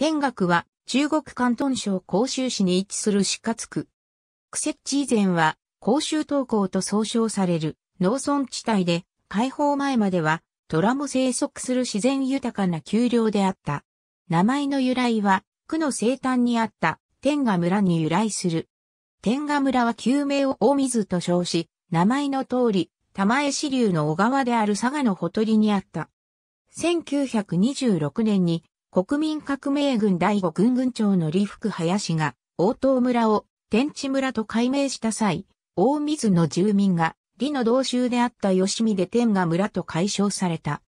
天岳は中国関東省広州市に位置する四地区。クセッ以前は広州東港と総称される農村地帯で開放前までは虎も生息する自然豊かな丘陵であった。名前の由来は区の西端にあった天賀村に由来する。天賀村は旧名を大水と称し、名前の通り玉江支流の小川である佐賀のほとりにあった。1926年に国民革命軍第五軍軍長の李福林が、大東村を天地村と改名した際、大水の住民が、李の同州であった吉見で天が村と解消された。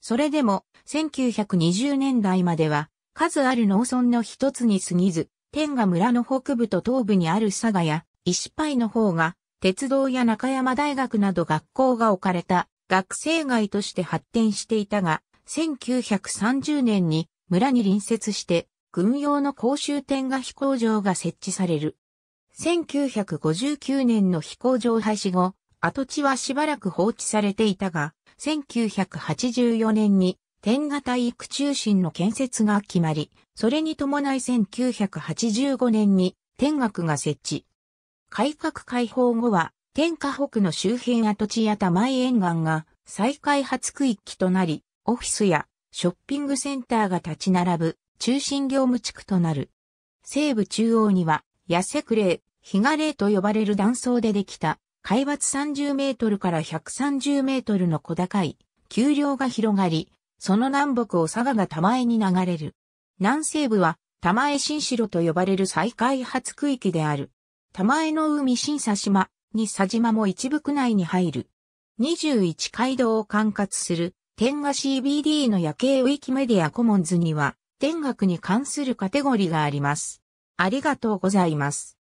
それでも、1920年代までは、数ある農村の一つに過ぎず、天が村の北部と東部にある佐賀や、石牌の方が、鉄道や中山大学など学校が置かれた学生街として発展していたが、1930年に村に隣接して軍用の公衆天下飛行場が設置される。1959年の飛行場廃止後、跡地はしばらく放置されていたが、1984年に天下体育中心の建設が決まり、それに伴い1985年に天学が設置。改革開放後は、天下北の周辺跡地や玉井沿岸が再開発区域となり、オフィスやショッピングセンターが立ち並ぶ中心業務地区となる。西部中央には、痩せクレー、ヒガレーと呼ばれる断層でできた、海抜30メートルから130メートルの小高い、丘陵が広がり、その南北を佐賀が玉江に流れる。南西部は、玉江新城と呼ばれる再開発区域である。玉江の海新佐島、に佐島も一部区内に入る。21街道を管轄する天下 CBD の夜景ウィキメディアコモンズには、天学に関するカテゴリがあります。ありがとうございます。